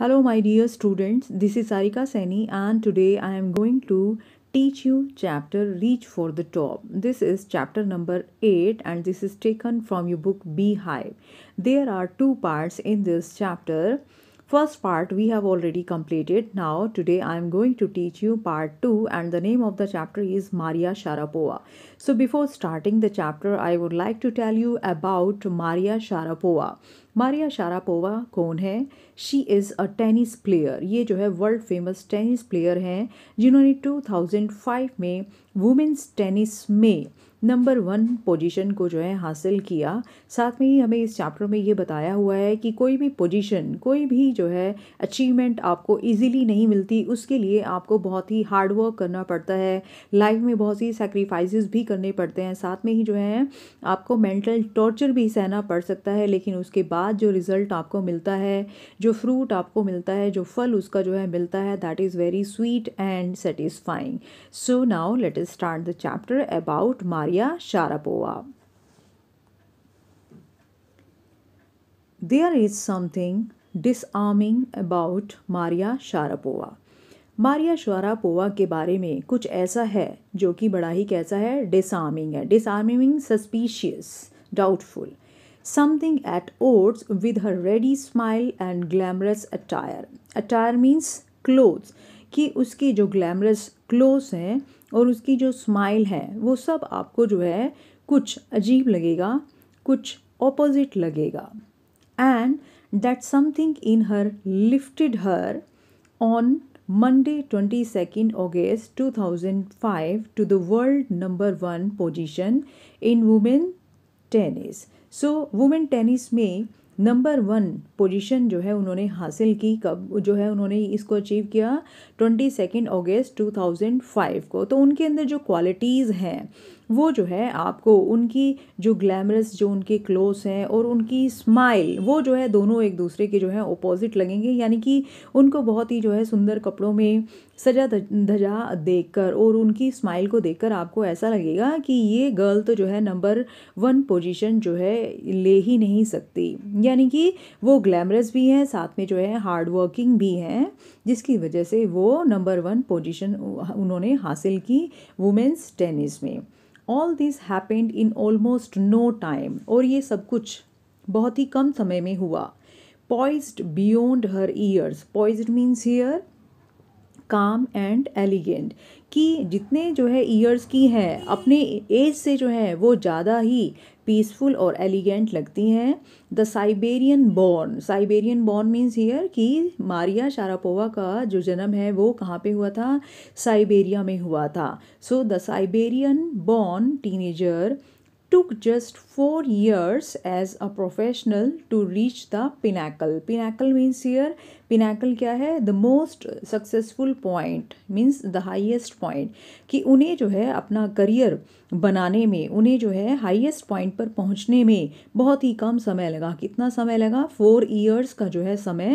Hello my dear students, this is Arika Saini and today I am going to teach you chapter Reach for the Top. This is chapter number 8 and this is taken from your book Beehive. There are two parts in this chapter First part we have already completed. Now today I am going to teach you part 2 and the name of the chapter is Maria Sharapova. So before starting the chapter I would like to tell you about Maria Sharapova. Maria Sharapova कौन है She is a tennis player. ये जो है world famous tennis player हैं जिन्होंने 2005 में women's tennis में number one position को जो है हासिल किया साथ में ही हमें इस चैप्टर में ये बताया हुआ है कि कोई भी पोजीशन कोई भी जो है अचीवमेंट आपको इजीली नहीं मिलती उसके लिए आपको बहुत ही हार्ड वर्क करना पड़ता है लाइफ में बहुत सी सेक्रीफाइसेस भी करने पड़ते हैं साथ में ही जो है आपको मेंटल टॉर्चर भी सहना पड़ सकता है लेकिन उसके बाद जो रिज़ल्ट आपको मिलता है जो फ्रूट आपको मिलता है जो फल उसका जो है मिलता है that is very sweet and satisfying so now let is start the chapter about Maria Maria Sharapova. There is something disarming about Maria Sharapova. Maria Sharapova के बारे में कुछ ऐसा है जो कि बड़ा ही कैसा है डिसआर्मिंग है disarming suspicious doubtful something at odds with her ready smile and glamorous attire attire means clothes कि उसकी जो ग्लैमरस क्लोथ्स हैं और उसकी जो स्माइल है वो सब आपको जो है कुछ अजीब लगेगा कुछ ऑपोजिट लगेगा and that something in her lifted her on Monday twenty second August two thousand five to the world number one position in women tennis so women tennis में नंबर वन पोजीशन जो है उन्होंने हासिल की कब जो है उन्होंने इसको अचीव किया twenty second August two thousand five को तो उनके अंदर जो क्वालिटीज़ हैं वो जो है आपको उनकी जो ग्लैमरस जो उनके क्लोथ्स हैं और उनकी स्माइल वो जो है दोनों एक दूसरे के जो है ऑपोजिट लगेंगे यानी कि उनको बहुत ही जो है सुंदर कपड़ों में सजा धजा देखकर और उनकी स्माइल को देखकर आपको ऐसा लगेगा कि ये गर्ल तो जो है नंबर वन पोजीशन जो है ले ही नहीं सकती यानी कि वो ग्लैमरस भी हैं साथ में जो है हार्ड वर्किंग भी हैं जिसकी वजह से वो नंबर वन पोजीशन उन्होंने हासिल की वुमेंस टेनिस में all this happened in almost no time और ये सब कुछ बहुत ही कम समय में हुआ poised beyond her years poised means here calm and elegant कि जितने जो है ईयर्स की हैं अपने एज से जो है वो ज़्यादा ही पीसफुल और एलिगेंट लगती हैं the Siberian born Siberian born means here कि मारिया शारापोवा का जो जन्म है वो कहाँ पे हुआ था साइबेरिया में हुआ था so the Siberian born teenager took just 4 years as a professional to reach the pinnacle pinnacle means here pinnacle kya hai the most successful point means the highest point ki unhe jo hai apna career banane mein unhe jo hai highest point par pahunchne mein bahut hi kam samay laga kitna samay laga 4 years ka jo hai samay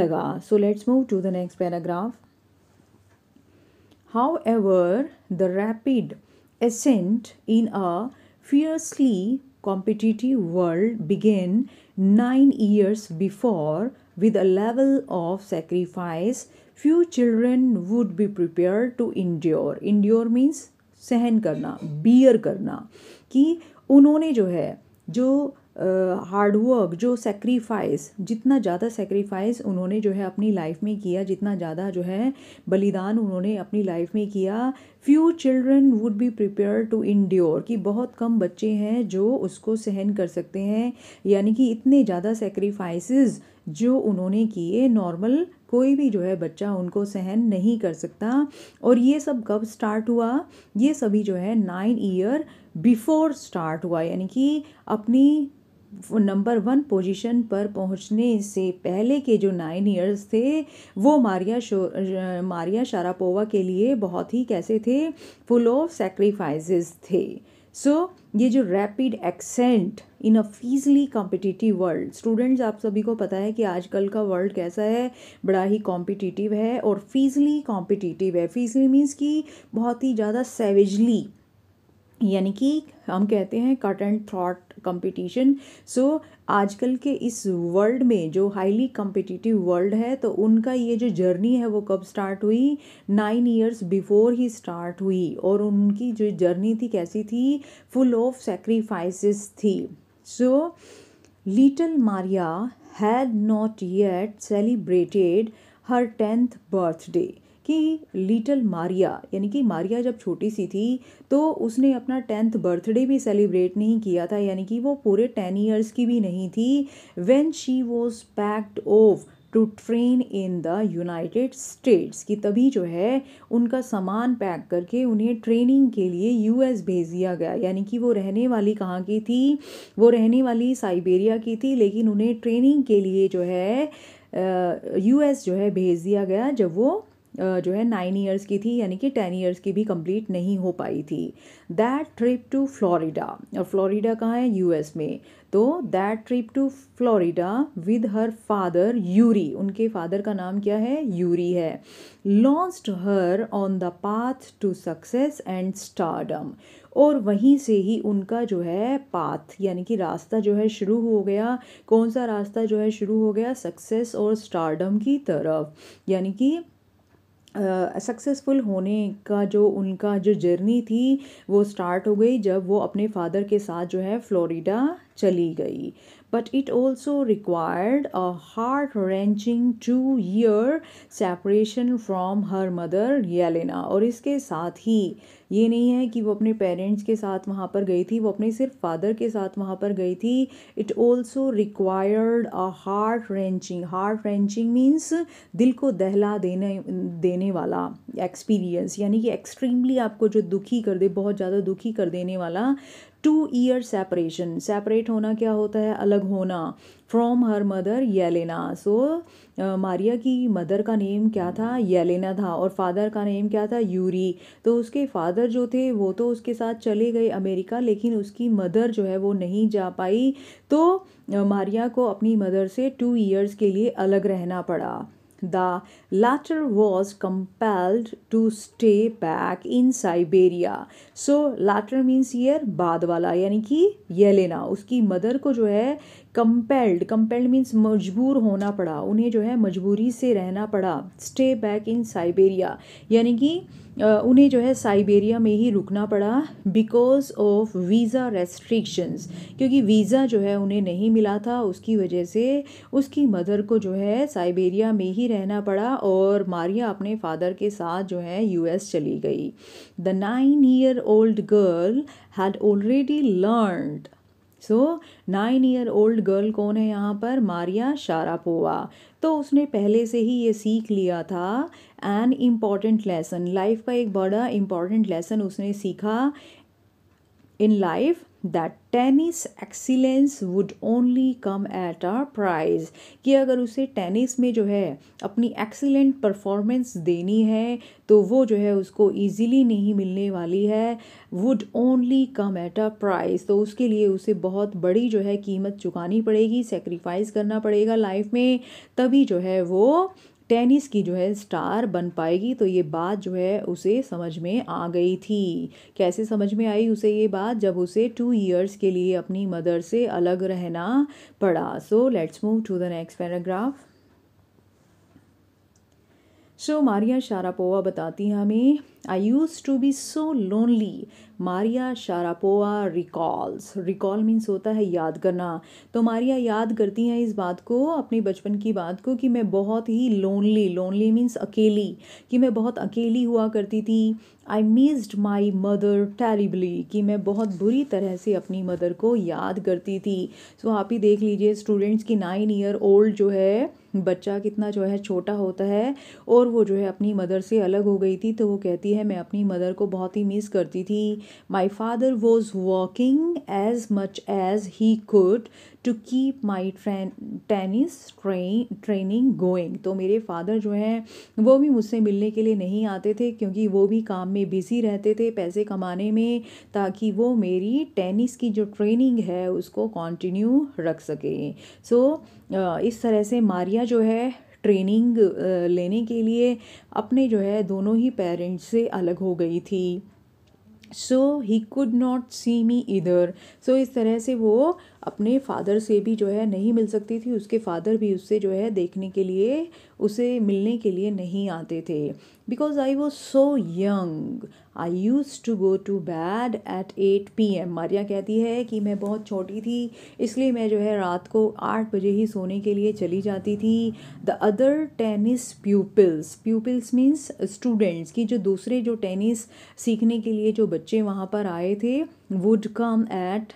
laga so let's move to the next paragraph however the rapid ascent in a fiercely competitive world began nine years before with a level of sacrifice few children would be prepared to endure. Endure means सहन करना beer करना कि उन्होंने जो है जो hard work जो sacrifice जितना ज़्यादा सेक्रीफाइस उन्होंने जो है अपनी लाइफ में किया जितना ज़्यादा जो है बलिदान उन्होंने अपनी लाइफ में किया few children would be prepare to endure कि बहुत कम बच्चे हैं जो उसको सहन कर सकते हैं यानी कि इतने ज़्यादा सेक्रीफाइसेस जो उन्होंने किए नॉर्मल कोई भी जो है बच्चा उनको सहन नहीं कर सकता और ये सब कब स्टार्ट हुआ ये सभी जो है नाइन ईयर बिफोर स्टार्ट हुआ यानी कि अपनी नंबर वन पोजीशन पर पहुंचने से पहले के जो नाइन ईयर्स थे वो मारिया शो मारिया शारापोवा के लिए बहुत ही कैसे थे फुल ऑफ सेक्रीफाइज थे सो so, ये जो rapid ascent in a fiercely competitive world students आप सभी को पता है कि आजकल का वर्ल्ड कैसा है बड़ा ही कॉम्पिटिटिव है और फीजली कॉम्पिटिटिव है फीजली मीन्स कि बहुत ही ज़्यादा सेवेजली यानी कि हम कहते हैं cut and throat competition so आजकल के इस वर्ल्ड में जो हाईली कम्पिटिटिव वर्ल्ड है तो उनका ये जो जर्नी है वो कब स्टार्ट हुई नाइन ईयर्स बिफोर ही स्टार्ट हुई और उनकी जो जर्नी थी कैसी थी फुल ऑफ सेक्रीफाइसेस थी so little Maria had not yet celebrated her tenth birthday कि लिटिल मारिया यानी कि मारिया जब छोटी सी थी तो उसने अपना टेंथ बर्थडे भी सेलिब्रेट नहीं किया था यानी कि वो पूरे टेन ईयर्स की भी नहीं थी when she was packed off to train in the United States कि तभी जो है उनका सामान पैक करके उन्हें ट्रेनिंग के लिए यू एस भेज दिया गया यानी कि वो रहने वाली कहाँ की थी वो रहने वाली साइबेरिया की थी लेकिन उन्हें ट्रेनिंग के लिए जो है यू एस जो है भेज दिया गया जब वो जो है नाइन ईयर्स की थी यानी कि टेन ईयर्स की भी कंप्लीट नहीं हो पाई थी दैट ट्रिप टू फ्लोरिडा और फ्लोरिडा कहाँ है यूएस में तो that trip to Florida with her father Yuri उनके फादर का नाम क्या है यूरी है launched her on the path to success and stardom और वहीं से ही उनका जो है पाथ यानी कि रास्ता जो है शुरू हो गया कौन सा रास्ता जो है शुरू हो गया सक्सेस और स्टारडम की तरफ यानी कि सक्सेसफुल uh, होने का जो उनका जो जर्नी थी वो स्टार्ट हो गई जब वो अपने फादर के साथ जो है फ्लोरिडा चली गई but it also required a heart wrenching two year separation from her mother Yelena और इसके साथ ही ये नहीं है कि वो अपने पेरेंट्स के साथ वहाँ पर गई थी वो अपने सिर्फ फादर के साथ वहाँ पर गई थी it also required a heart wrenching heart wrenching means दिल को दहला देने देने वाला एक्सपीरियंस यानी कि एक्सट्रीमली आपको जो दुखी कर दे बहुत ज़्यादा दुखी कर देने वाला टू ईयर सेपरेशन सेपरेट होना क्या होता है अलग होना from her mother Yelena so Maria की मदर का नेम क्या था येलेना था और फादर का नेम क्या था यूरी तो उसके फादर जो थे वो तो उसके साथ चले गए अमेरिका लेकिन उसकी मदर जो है वो नहीं जा पाई तो मारिया uh, को अपनी मदर से टू ईयर्स के लिए अलग रहना पड़ा the latter was compelled to stay back in Siberia so latter means here बाद वाला यानी कि येलेना उसकी मदर को जो है कंपेल्ड कंपेल्ड मीन्स मजबूर होना पड़ा उन्हें जो है मजबूरी से रहना पड़ा स्टे बैक इन साइबेरिया यानी कि उन्हें जो है साइबेरिया में ही रुकना पड़ा बिकॉज ऑफ वीज़ा रेस्ट्रिक्शंस क्योंकि वीज़ा जो है उन्हें नहीं मिला था उसकी वजह से उसकी मदर को जो है साइबेरिया में ही रहना पड़ा और मारिया अपने फादर के साथ जो है यूएस चली गई the nine year old girl had already learned so nine year old girl कौन है यहाँ पर मारिया शारापोवा तो उसने पहले से ही ये सीख लिया था एन इम्पॉर्टेंट लेसन लाइफ का एक बड़ा इम्पॉर्टेंट लेसन उसने सीखा in life that tennis excellence would only come at a price कि अगर उसे टेनिस में जो है अपनी एक्सीलेंट परफॉर्मेंस देनी है तो वो जो है उसको ईजीली नहीं मिलने वाली है would only come at a price तो उसके लिए उसे बहुत बड़ी जो है कीमत चुकानी पड़ेगी सेक्रीफाइस करना पड़ेगा लाइफ में तभी जो है वो टेनिस की जो है स्टार बन पाएगी तो ये बात जो है उसे समझ में आ गई थी कैसे समझ में आई उसे ये बात जब उसे टू ईयर्स के लिए अपनी मदर से अलग रहना पड़ा so let's move to the next paragraph so Maria Sharapova बताती हैं हमें I used to be so lonely Maria Sharapova recalls recall means होता है याद करना तो मारिया याद करती हैं इस बात को अपने बचपन की बात को कि मैं बहुत ही लोनली लोनली मीन्स अकेली कि मैं बहुत अकेली हुआ करती थी I missed my mother terribly कि मैं बहुत बुरी तरह से अपनी मदर को याद करती थी सो so, आप ही देख लीजिए स्टूडेंट्स की नाइन ईयर ओल्ड जो है बच्चा कितना जो है छोटा होता है और वो जो है अपनी मदर से अलग हो गई थी तो वो कहती कहती है मैं अपनी मदर को बहुत ही मिस करती थी my father was working as much as he could to keep my train tennis training going तो मेरे फादर जो हैं वो भी मुझसे मिलने के लिए नहीं आते थे क्योंकि वो भी काम में बिज़ी रहते थे पैसे कमाने में ताकि वो मेरी टेनिस की जो ट्रेनिंग है उसको कंटिन्यू रख सकें सो so, इस तरह से मारिया जो है ट्रेनिंग लेने के लिए अपने जो है दोनों ही पेरेंट्स से अलग हो गई थी सो ही कुड नॉट सी मी इधर सो इस तरह से वो अपने फादर से भी जो है नहीं मिल सकती थी उसके फादर भी उससे जो है देखने के लिए उसे मिलने के लिए नहीं आते थे because I was so young I used to go to bed at at p m Maria कहती है कि मैं बहुत छोटी थी इसलिए मैं जो है रात को आठ बजे ही सोने के लिए चली जाती थी the other tennis pupils pupils means students की जो दूसरे जो टेनिस सीखने के लिए जो बच्चे वहाँ पर आए थे would come at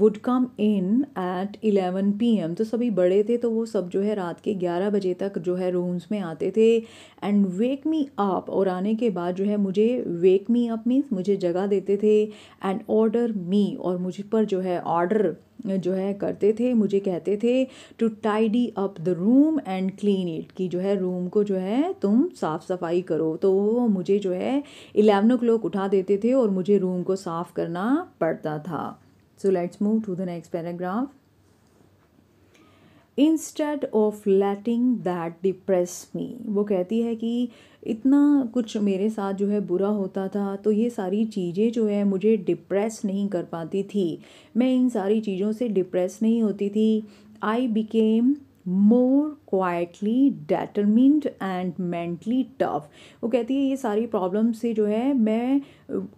would come in at eleven p m तो सभी बड़े थे तो वो सब जो है रात के ग्यारह बजे तक जो है रूम्स में आते थे एंड वेक मी अप और आने के बाद जो है मुझे वेक मी अप मीन्स मुझे जगा देते थे एंड ऑर्डर मी और मुझ पर जो है ऑर्डर जो है करते थे मुझे कहते थे to tidy up the room and clean it कि जो है रूम को जो है तुम साफ़ सफाई करो तो वो मुझे जो है इलेवन ओ क्लॉक उठा देते थे और मुझे रूम को साफ़ करना पड़ता था So let's move to the next paragraph. Instead of letting that depress me वो कहती है कि इतना कुछ मेरे साथ जो है बुरा होता था तो ये सारी चीज़ें जो है मुझे डिप्रेस नहीं कर पाती थी मैं इन सारी चीज़ों से डिप्रेस नहीं होती थी I became more quietly determined and mentally tough वो कहती है ये सारी प्रॉब्लम से जो है मैं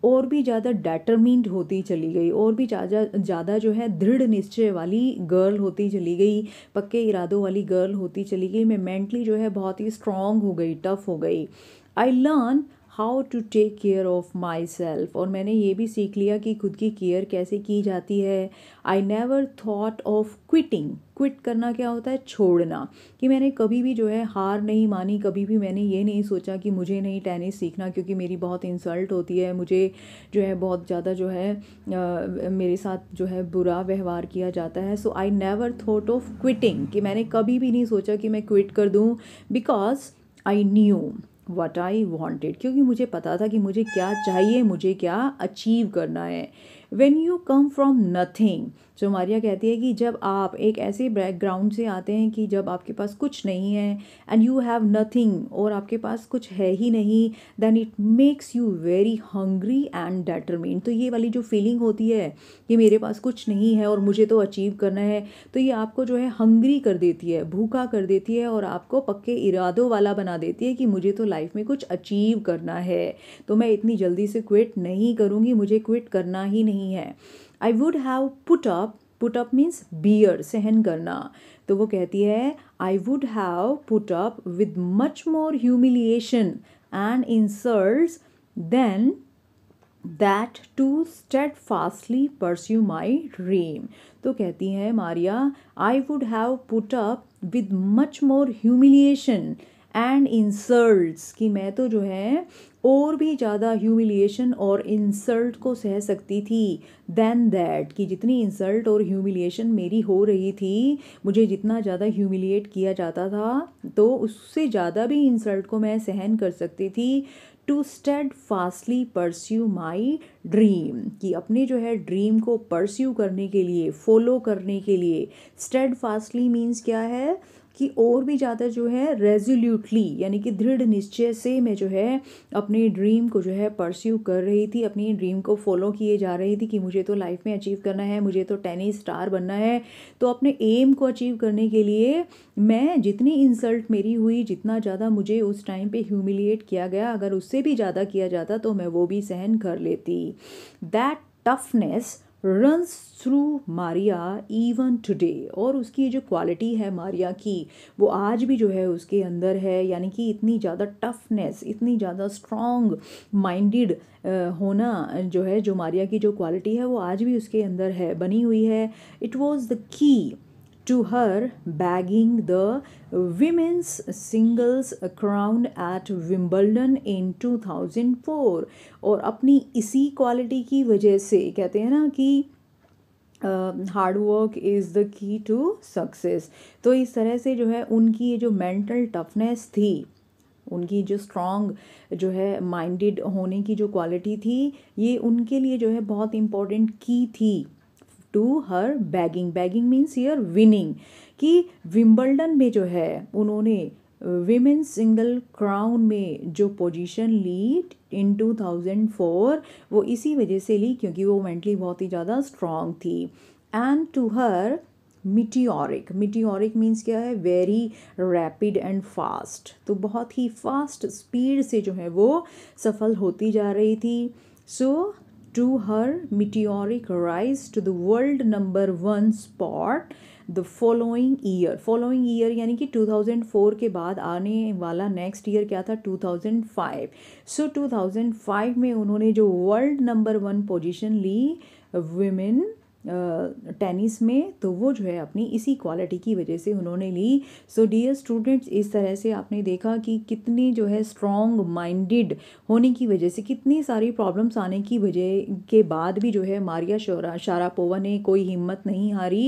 और भी ज़्यादा डेटरमिंड होती चली गई और भी ज़्यादा ज़्यादा जो है दृढ़ निश्चय वाली गर्ल होती चली गई पक्के इरादों वाली गर्ल होती चली गई मैं मेंटली जो है बहुत ही स्ट्रॉन्ग हो गई टफ हो गई I learn how to take care of myself और मैंने ये भी सीख लिया कि खुद की केयर कैसे की जाती है I never thought of quitting quit करना क्या होता है छोड़ना कि मैंने कभी भी जो है हार नहीं मानी कभी भी मैंने ये नहीं सोचा कि मुझे नहीं टेनिस सीखना क्योंकि मेरी बहुत इंसल्ट होती है मुझे जो है बहुत ज़्यादा जो है आ, मेरे साथ जो है बुरा व्यवहार किया जाता है so I never thought of quitting कि मैंने कभी भी नहीं सोचा कि मैं क्विट कर दूँ because I knew what I wanted क्योंकि मुझे पता था कि मुझे क्या चाहिए मुझे क्या अचीव करना है when you come from nothing जो मारिया कहती है कि जब आप एक ऐसे बैकग्राउंड से आते हैं कि जब आपके पास कुछ नहीं है एंड यू हैव नथिंग और आपके पास कुछ है ही नहीं then it makes you very hungry and determined तो ये वाली जो फीलिंग होती है कि मेरे पास कुछ नहीं है और मुझे तो अचीव करना है तो ये आपको जो है हंग्री कर देती है भूखा कर देती है और आपको पक्के इरादों वाला बना देती है कि मुझे तो लाइफ में कुछ अचीव करना है तो मैं इतनी जल्दी से क्विट नहीं करूँगी मुझे क्विट करना ही नहीं नहीं है I would have put up put up means bear सहन करना तो वो कहती है I would have put up with much more humiliation and insult than that to steadfastly pursue my dream तो कहती है Maria I would have put up with much more humiliation and insults कि मैं तो जो है और भी ज़्यादा ह्यूमिलिएशन और इंसल्ट को सह सकती थी देन दैट कि जितनी इंसल्ट और ह्यूमिलिएशन मेरी हो रही थी मुझे जितना ज़्यादा ह्यूमिलिएट किया जाता था तो उससे ज़्यादा भी इंसल्ट को मैं सहन कर सकती थी to steadfastly pursue my dream कि अपने जो है ड्रीम को परस्यू करने के लिए फॉलो करने के लिए स्टेड फास्टली मीन्स क्या है कि और भी ज़्यादा जो है रेजोल्यूटली यानी कि दृढ़ निश्चय से मैं जो है अपनी ड्रीम को जो है परस्यू कर रही थी अपनी ड्रीम को फॉलो किए जा रही थी कि मुझे तो लाइफ में अचीव करना है मुझे तो टेनिस स्टार बनना है तो अपने एम को अचीव करने के लिए मैं जितनी इंसल्ट मेरी हुई जितना ज़्यादा मुझे उस टाइम पर ह्यूमिलिएट किया गया अगर उससे भी ज़्यादा किया जाता तो मैं वो भी सहन कर लेती that toughness runs through Maria even today और उसकी जो क्वालिटी है मारिया की वो आज भी जो है उसके अंदर है यानी कि इतनी ज़्यादा टफनेस इतनी ज़्यादा स्ट्रॉन्ग माइंडेड होना जो है जो मारिया की जो क्वालिटी है वो आज भी उसके अंदर है बनी हुई है it was the key to her bagging the women's singles crown at Wimbledon in 2004 और अपनी इसी क्वालिटी की वजह से कहते हैं ना कि hard work is the key to success तो इस तरह से जो है उनकी ये जो मेंटल टफनेस थी उनकी जो स्ट्रॉन्ग जो है माइंडेड होने की जो क्वालिटी थी ये उनके लिए जो है बहुत इम्पोर्टेंट की थी to her bagging bagging means यर विनिंग कि विम्बल्डन में जो है उन्होंने विमेन सिंगल क्राउन में जो पोजीशन ली इन 2004 वो इसी वजह से ली क्योंकि वो मेंटली बहुत ही ज़्यादा स्ट्रांग थी and to her meteoric meteoric means क्या है वेरी रैपिड एंड फास्ट तो बहुत ही फास्ट स्पीड से जो है वो सफल होती जा रही थी so to her meteoric rise to the world number one spot the following year following year यानी कि 2004 के बाद आने वाला नेक्स्ट ईयर क्या था 2005 सो so, 2005 में उन्होंने जो वर्ल्ड नंबर वन पोजीशन ली वुमेन टेनिस में तो वो जो है अपनी इसी क्वालिटी की वजह से उन्होंने ली सो डियर स्टूडेंट्स इस तरह से आपने देखा कि कितनी जो है स्ट्रॉन्ग माइंडेड होने की वजह से कितनी सारी प्रॉब्लम्स आने की वजह के बाद भी जो है मारिया शारापोवा ने कोई हिम्मत नहीं हारी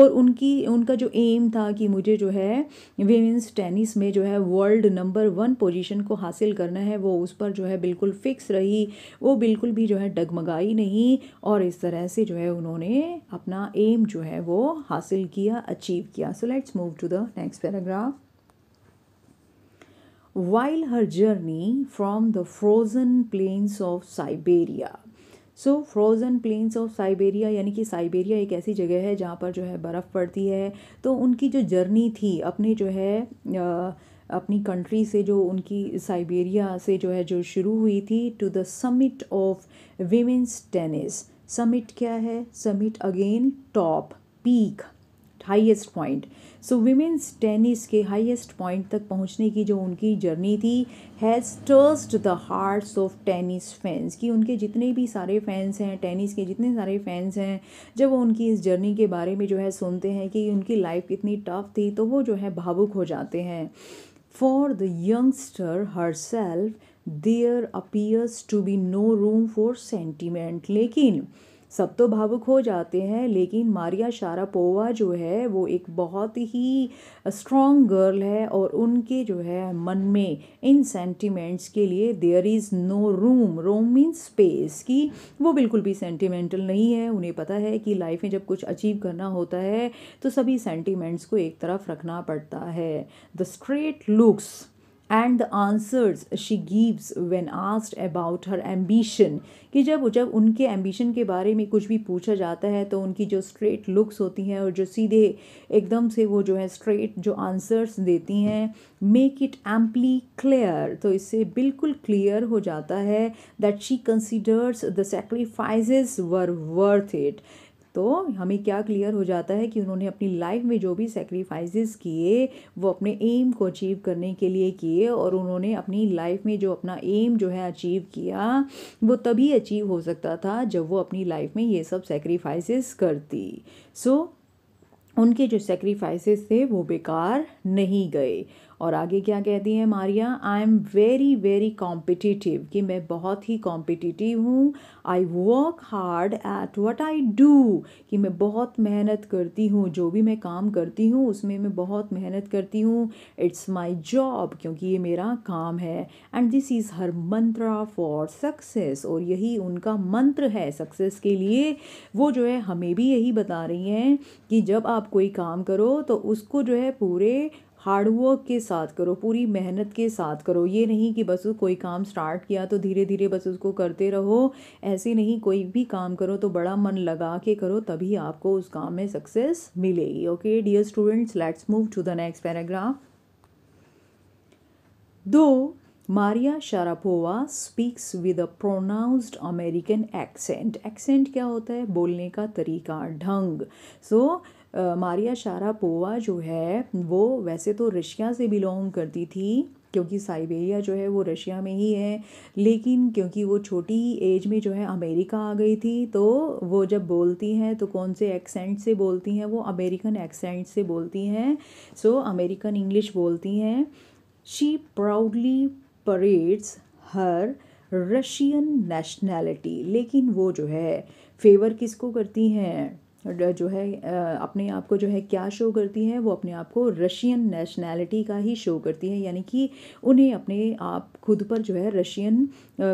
और उनकी उनका जो एम था कि मुझे जो है वेमेंस टेनिस में जो है वर्ल्ड नंबर वन पोजिशन को हासिल करना है वो उस पर जो है बिल्कुल फिक्स रही वो बिल्कुल भी जो है डगमगाई नहीं और इस तरह से जो है उन्होंने अपना एम जो है वो हासिल किया अचीव किया so let's move to the next paragraph while her journey from the frozen plains of Siberia so frozen plains of Siberia यानी कि साइबेरिया एक ऐसी जगह है जहाँ पर जो है बर्फ़ पड़ती है तो उनकी जो जर्नी थी अपने जो है अपनी कंट्री से जो उनकी साइबेरिया से जो है जो शुरू हुई थी to the summit of women's tennis summit क्या है summit again top peak highest point so women's tennis के हाईएस्ट पॉइंट तक पहुंचने की जो उनकी जर्नी थी has thrust the hearts of tennis fans कि उनके जितने भी सारे फैंस हैं टेनिस के जितने सारे फैंस हैं जब वो उनकी इस जर्नी के बारे में जो है सुनते हैं कि उनकी लाइफ कितनी टफ थी तो वो जो है भावुक हो जाते हैं for the youngster herself there appears to be no room for sentiment लेकिन सब तो भावुक हो जाते हैं लेकिन मारिया शारापोवा जो है वो एक बहुत ही स्ट्रॉन्ग गर्ल है और उनके जो है मन में इन सेंटिमेंट्स के लिए there is no room room means space कि वो बिल्कुल भी सेंटिमेंटल नहीं है उन्हें पता है कि लाइफ में जब कुछ अचीव करना होता है तो सभी सेंटिमेंट्स को एक तरफ रखना पड़ता है the straight looks and the answers she gives when asked about her ambition कि जब जब उनके एम्बिशन के बारे में कुछ भी पूछा जाता है तो उनकी जो स्ट्रेट लुक्स होती हैं और जो सीधे एकदम से वो जो है स्ट्रेट जो आंसर्स देती हैं मेक इट एम्पली क्लियर तो इससे बिल्कुल क्लियर हो जाता है that she considers the sacrifice were worth it तो हमें क्या क्लियर हो जाता है कि उन्होंने अपनी लाइफ में जो भी सेक्रीफाइसेस किए वो अपने एम को अचीव करने के लिए किए और उन्होंने अपनी लाइफ में जो अपना एम जो है अचीव किया वो तभी अचीव हो सकता था जब वो अपनी लाइफ में ये सब सेक्रीफाइसेस करती सो so, उनके जो सेक्रीफाइसेस थे वो बेकार नहीं गए और आगे क्या कहती हैं Maria I am very very competitive कि मैं बहुत ही कॉम्पिटिटिव हूँ I work hard at what I do कि मैं बहुत मेहनत करती हूँ जो भी मैं काम करती हूँ उसमें मैं बहुत मेहनत करती हूँ इट्स माई जॉब क्योंकि ये मेरा काम है and this is her mantra for success और यही उनका मंत्र है सक्सेस के लिए वो जो है हमें भी यही बता रही हैं कि जब आप कोई काम करो तो उसको जो है पूरे हार्डवर्क के साथ करो पूरी मेहनत के साथ करो ये नहीं कि बस कोई काम स्टार्ट किया तो धीरे धीरे बस उसको करते रहो ऐसे नहीं कोई भी काम करो तो बड़ा मन लगा के करो तभी आपको उस काम में सक्सेस मिलेगी okay dear students let's move to the next paragraph though Maria Sharapova speaks with a pronounced American accent accent क्या होता है बोलने का तरीका ढंग सो so, मारिया शारापोवा जो है वो वैसे तो रशिया से बिलोंग करती थी क्योंकि साइबेरिया जो है वो रशिया में ही है लेकिन क्योंकि वो छोटी एज में जो है अमेरिका आ गई थी तो वो जब बोलती हैं तो कौन से एक्सेंट से बोलती हैं वो अमेरिकन एक्सेंट से बोलती हैं सो अमेरिकन इंग्लिश बोलती हैं she proudly parades her Russian nationality लेकिन वो जो है फेवर किसको करती हैं जो है अपने आप को जो है क्या शो करती हैं वो अपने आप को रशियन नेशनैलिटी का ही शो करती हैं यानी कि उन्हें अपने आप खुद पर जो है रशियन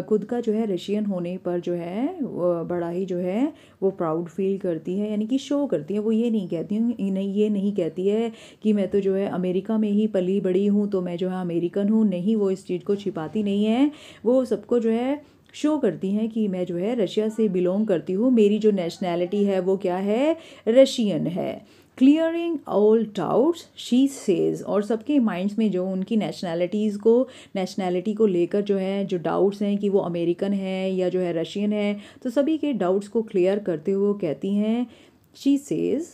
खुद का जो है रशियन होने पर जो है बड़ा ही जो है वो प्राउड फील करती है यानी कि शो करती है वो ये नहीं कहती हूँ नहीं ये नहीं कहती है कि मैं तो जो है अमेरिका में ही पली बड़ी हूँ तो मैं जो है अमेरिकन हूँ नहीं वो इस चीज़ को छिपाती नहीं है वो सबको जो है शो करती हैं कि मैं जो है रशिया से बिलोंग करती हूँ मेरी जो नेशनैलिटी है वो क्या है रशियन है clearing all doubts she says और सबके माइंड्स में जो उनकी नेशनैलिटीज़ को नेशनैलिटी को लेकर जो है जो डाउट्स हैं कि वो अमेरिकन है या जो है रशियन है तो सभी के डाउट्स को क्लियर करते हुए वो कहती हैं शी सेज़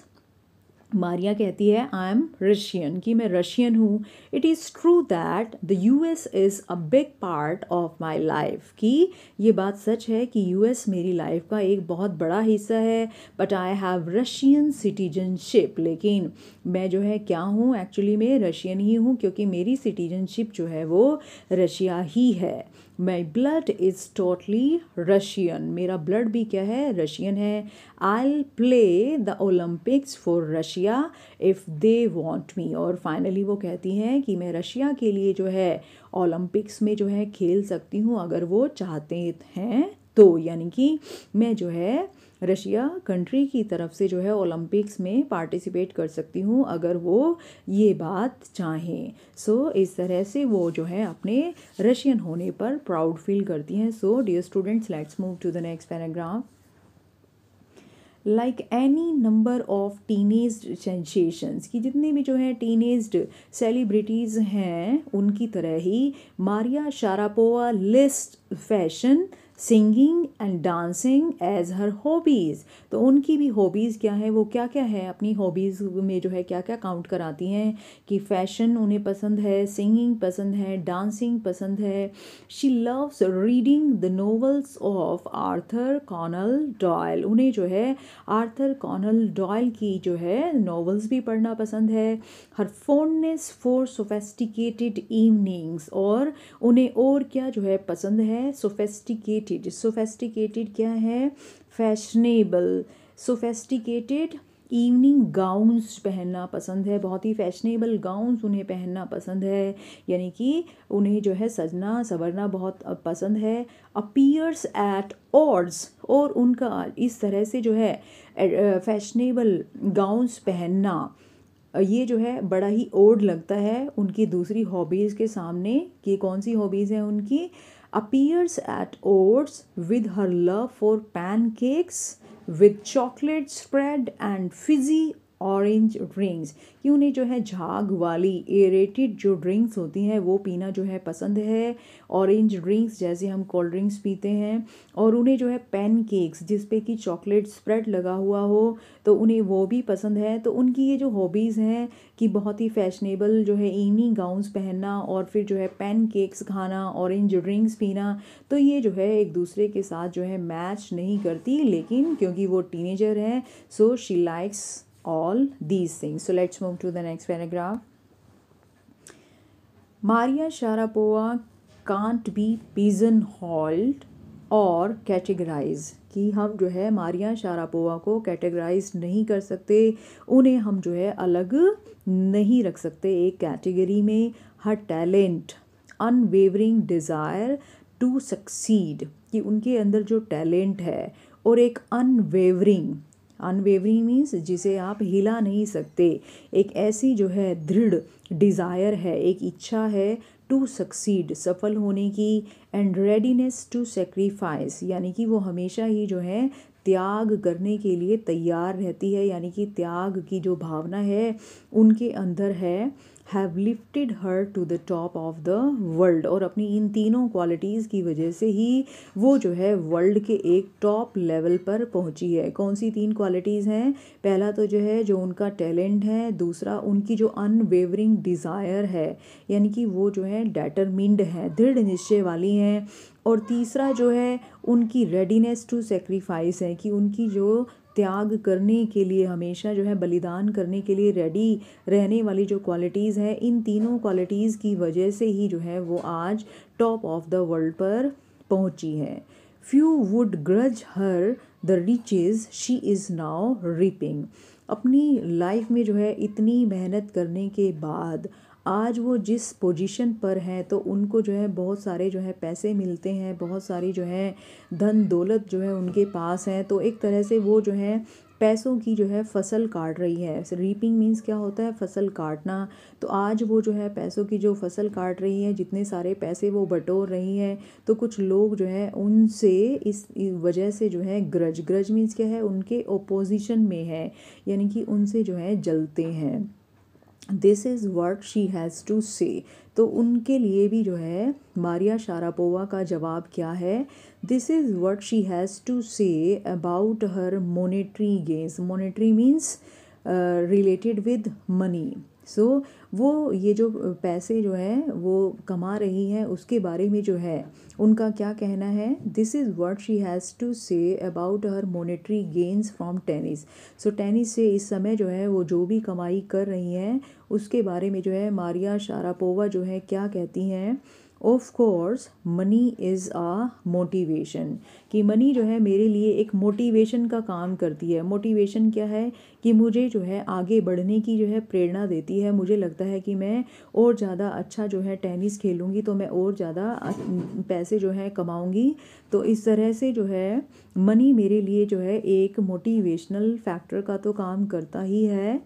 मारिया कहती है आई एम रशियन कि मैं रशियन हूँ it is true that the U S is a big part of my life कि ये बात सच है कि यू एस मेरी लाइफ का एक बहुत बड़ा हिस्सा है but I have Russian citizenship लेकिन मैं जो है क्या हूँ एक्चुअली मैं रशियन ही हूँ क्योंकि मेरी सिटीजनशिप जो है वो रशिया ही है my blood is totally Russian मेरा ब्लड भी क्या है रशियन है I play the Olympics for Russia if they want me और फाइनली वो कहती हैं कि मैं रशिया के लिए जो है ओलंपिक्स में जो है खेल सकती हूँ अगर वो चाहते हैं तो यानी कि मैं जो है रशिया कंट्री की तरफ से जो है ओलंपिक्स में पार्टिसिपेट कर सकती हूँ अगर वो ये बात चाहें सो so, इस तरह से वो जो है अपने रशियन होने पर प्राउड फील करती हैं so dear students let's move to the next paragraph like any number of teenage sensations कि जितने भी जो हैं टीनेज सेलिब्रिटीज़ हैं उनकी तरह ही Maria Sharapova list fashion singing and dancing as her hobbies तो उनकी भी हॉबीज़ क्या है वो क्या क्या है अपनी हॉबीज़ में जो है क्या क्या काउंट कराती हैं कि फ़ैशन उन्हें पसंद है सिंगिंग पसंद है डांसिंग पसंद है she loves reading the novels of Arthur Conan Doyle उन्हें जो है आर्थर कॉनल डॉयल की जो है नॉवल्स भी पढ़ना पसंद है her fondness for sophisticated evenings और उन्हें और क्या जो है पसंद है सोफेस्टिकेट सोफेस्टिकेटेड सोफेस्टिकेटेड क्या है फैशनेबल सोफेस्टिकेटेड इवनिंग गाउन्स पहनना पसंद है बहुत ही फैशनेबल गाउन्स उन्हें पहनना पसंद है यानी कि उन्हें जो है सजना संवरना बहुत पसंद है अपीयर्स एट ऑर्ड्स और उनका इस तरह से जो है फैशनेबल गाउन्स पहनना ये जो है बड़ा ही ओड लगता है उनकी दूसरी हॉबीज़ के सामने कि कौन सी हॉबीज़ हैं उनकी appears at Odes with her love for pancakes with chocolate spread and fizzy orange drinks कि उन्हें जो है झाग वाली एरेटेड जो ड्रिंक्स होती हैं वो पीना जो है पसंद है ऑरेंज ड्रिंक्स जैसे हम कोल्ड ड्रिंक्स पीते हैं और उन्हें जो है पेन केक्स जिस कि चॉकलेट स्प्रेड लगा हुआ हो तो उन्हें वो भी पसंद है तो उनकी ये जो हॉबीज़ हैं कि बहुत ही फैशनेबल जो है इवनिंग गाउन्स पहनना और फिर जो है पेन केक्स खाना ऑरेंज ड्रिंक्स पीना तो ये जो है एक दूसरे के साथ जो है मैच नहीं करती लेकिन क्योंकि वो टीनेजर है so she likes all these things. So let's move to the next paragraph. Maria Sharapova can't be hauled और कैटेगराइज कि हम जो है मारिया शारापोवा को कैटेगराइज नहीं कर सकते उन्हें हम जो है अलग नहीं रख सकते एक कैटेगरी में her talent unwavering desire to succeed कि उनके अंदर जो टैलेंट है और एक अनवेवरिंग अनवेवरी मीन्स जिसे आप हिला नहीं सकते एक ऐसी जो है दृढ़ डिज़ायर है एक इच्छा है टू सक्सीड सफल होने की एंड रेडीनेस टू सेक्रीफाइस यानी कि वो हमेशा ही जो है त्याग करने के लिए तैयार रहती है यानी कि त्याग की जो भावना है उनके अंदर है have lifted her to the top of the world और अपनी इन तीनों क्वालिटीज़ की वजह से ही वो जो है वर्ल्ड के एक टॉप लेवल पर पहुंची है कौन सी तीन क्वालिटीज़ हैं पहला तो जो है जो उनका टैलेंट है दूसरा उनकी जो अनवेवरिंग डिज़ायर है यानी कि वो जो है डेटरमिंड है दृढ़ निश्चय वाली हैं और तीसरा जो है उनकी रेडीनेस टू सेक्रीफाइस है कि उनकी जो त्याग करने के लिए हमेशा जो है बलिदान करने के लिए रेडी रहने वाली जो क्वालिटीज़ है इन तीनों क्वालिटीज़ की वजह से ही जो है वो आज टॉप ऑफ द वर्ल्ड पर पहुंची है few would grudge her the riches she is now reaping अपनी लाइफ में जो है इतनी मेहनत करने के बाद आज वो जिस पोजीशन पर हैं तो उनको जो है बहुत सारे जो है पैसे मिलते हैं बहुत सारी जो है धन दौलत जो है उनके पास है तो एक तरह से वो जो है पैसों की जो है फसल काट रही है रीपिंग मींस क्या होता है फसल काटना तो आज वो जो है पैसों की जो फसल काट रही है जितने सारे पैसे वो बटोर रही है तो कुछ लोग जो है उनसे इस वजह से जो है ग्रज ग्रज मींस क्या है उनके ओपोजिशन में है यानी कि उनसे जो है जलते हैं this is word she has to say तो उनके लिए भी जो है मारिया शारापोवा का जवाब क्या है this is word she has to say about her monetary gains monetary means related with money so so, वो ये जो पैसे जो है वो कमा रही हैं उसके बारे में जो है उनका क्या कहना है this is what she has to say about her monetary gains from tennis so tennis से इस समय जो है वो जो भी कमाई कर रही हैं उसके बारे में जो है मारिया शारापोवा जो है क्या कहती हैं of course money is a motivation कि मनी जो है मेरे लिए एक मोटिवेशन का काम करती है मोटिवेशन क्या है कि मुझे जो है आगे बढ़ने की जो है प्रेरणा देती है मुझे लगता है कि मैं और ज़्यादा अच्छा जो है टेनिस खेलूँगी तो मैं और ज़्यादा पैसे जो है कमाऊँगी तो इस तरह से जो है मनी मेरे लिए जो है एक मोटिवेशनल फैक्टर का तो काम करता ही है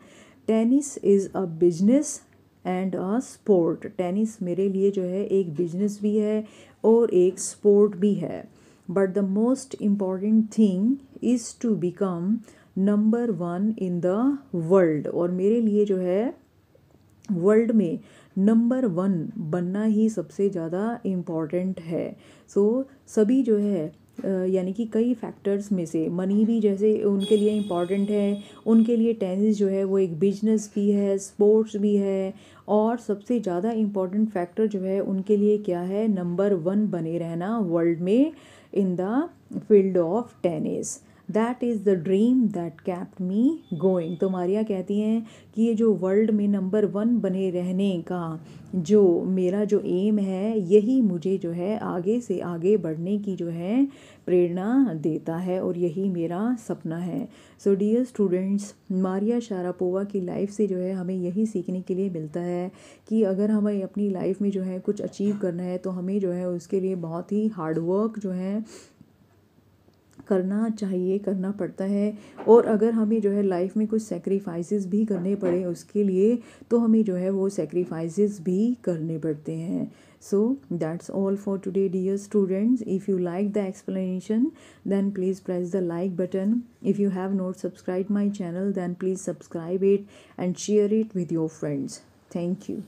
tennis is a business and a sport tennis मेरे लिए जो है एक बिजनेस भी है और एक स्पोर्ट भी है but the most important thing is to become number one in the world और मेरे लिए जो है वर्ल्ड में नंबर वन बनना ही सबसे ज़्यादा इम्पॉर्टेंट है सो so, सभी जो है यानी कि कई फैक्टर्स में से मनी भी जैसे उनके लिए इम्पॉर्टेंट है उनके लिए टेनिस जो है वो एक बिजनेस भी है स्पोर्ट्स भी है और सबसे ज़्यादा इम्पॉर्टेंट फैक्टर जो है उनके लिए क्या है नंबर वन बने रहना वर्ल्ड में in the field of tennis that is the dream that kept me going तो मारिया कहती हैं कि ये जो वर्ल्ड में नंबर वन बने रहने का जो मेरा जो एम है यही मुझे जो है आगे से आगे बढ़ने की जो है प्रेरणा देता है और यही मेरा सपना है so dear students Maria Sharapova की लाइफ से जो है हमें यही सीखने के लिए मिलता है कि अगर हमें अपनी लाइफ में जो है कुछ अचीव करना है तो हमें जो है उसके लिए बहुत ही हार्डवर्क जो है करना चाहिए करना पड़ता है और अगर हमें जो है लाइफ में कुछ सेक्रीफाइसेस भी करने पड़े उसके लिए तो हमें जो है वो सेक्रीफाइसेस भी करने पड़ते हैं so that's all for today dear students if you like the explanation then please press the like button if you have not subscribe my channel then please subscribe it and share it with your friends thank you